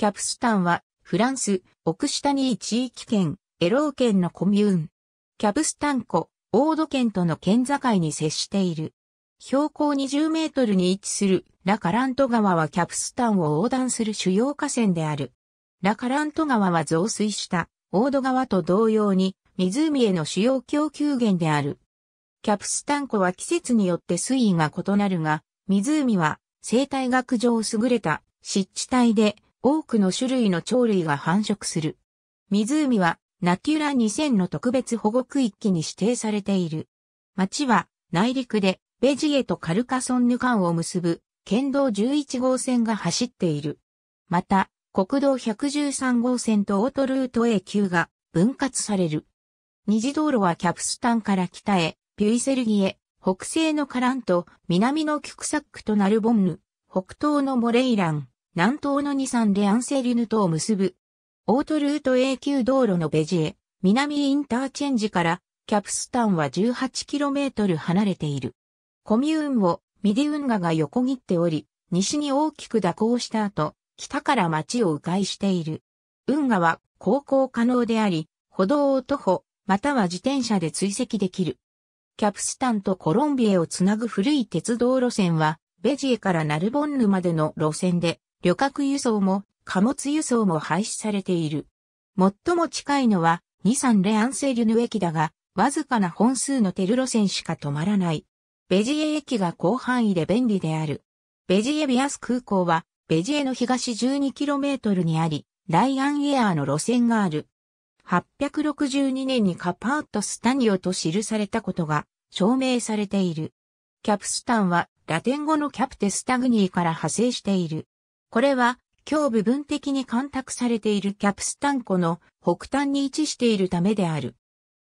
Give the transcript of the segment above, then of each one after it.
キャプスタンは、フランス、オクシタニー地域圏、エロー県のコミューン。キャプスタン湖、オード県との県境に接している。標高20メートルに位置するラカラント川はキャプスタンを横断する主要河川である。ラカラント川は増水したオード川と同様に湖への主要供給源である。キャプスタン湖は季節によって水位が異なるが、湖は生態学上優れた湿地帯で多くの種類の鳥類が繁殖する。湖はナテュラ2000の特別保護区域に指定されている。町は内陸でベジエとカルカソンヌ間を結ぶ県道11号線が走っている。また、国道113号線とオートルート A 級が分割される。二次道路はキャプスタンから北へ、ピュイセルギエ、北西のカランと南のキュクサックとなるボンヌ、北東のモレイラン、南東の二山レアンセリヌとを結ぶ。オートルート A 級道路のベジエ、南インターチェンジからキャプスタンは 18km 離れている。コミューンをミディ運河が横切っており、西に大きく蛇行した後、北から町を迂回している。運河は航行可能であり、歩道を徒歩、または自転車で追跡できる。キャプスタンとコロンビエをつなぐ古い鉄道路線は、ベジエからナルボンヌまでの路線で、旅客輸送も貨物輸送も廃止されている。最も近いのは、ニサンレアンセリュヌ駅だが、わずかな本数のテル路線しか止まらない。ベジエ駅が広範囲で便利である。ベジエビアス空港は、ベジエの東 12km にあり、ライアンエアーの路線がある。862年にカパートスタニオと記されたことが証明されている。キャプスタンはラテン語のキャプテスタグニーから派生している。これは、今日部分的に干拓されているキャプスタン湖の北端に位置しているためである。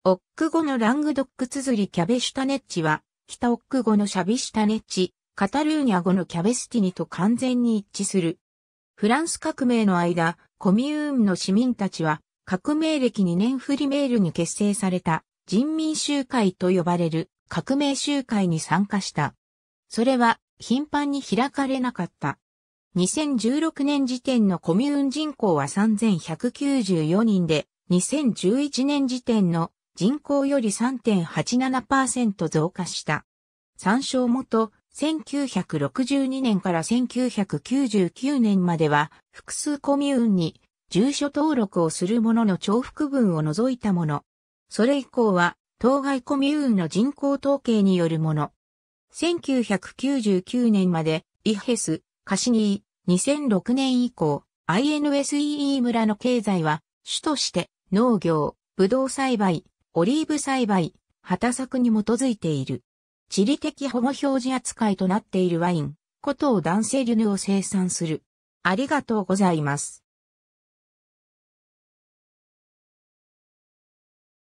オック語のラングドック綴りキャベシュタネッチは、北オック語のシャビシュタネッチ、カタルーニャ語のキャベスティニと完全に一致する。フランス革命の間、コミューンの市民たちは、革命歴2年フリメールに結成された人民集会と呼ばれる革命集会に参加した。それは頻繁に開かれなかった。2016年時点のコミューン人口は3194人で、2011年時点の人口より3.87%増加した。参照元、1962年から1999年までは、複数コミューンに住所登録をするものの重複分を除いたもの。それ以降は、当該コミューンの人口統計によるもの。1999年まで、イヘス、カシニー、2006年以降、INSEE 村の経済は、主として農業、ブドウ栽培、オリーブ栽培、畑作に基づいている。地理的保護表示扱いとなっているワイン、ことを男性輸ヌを生産する。ありがとうございます。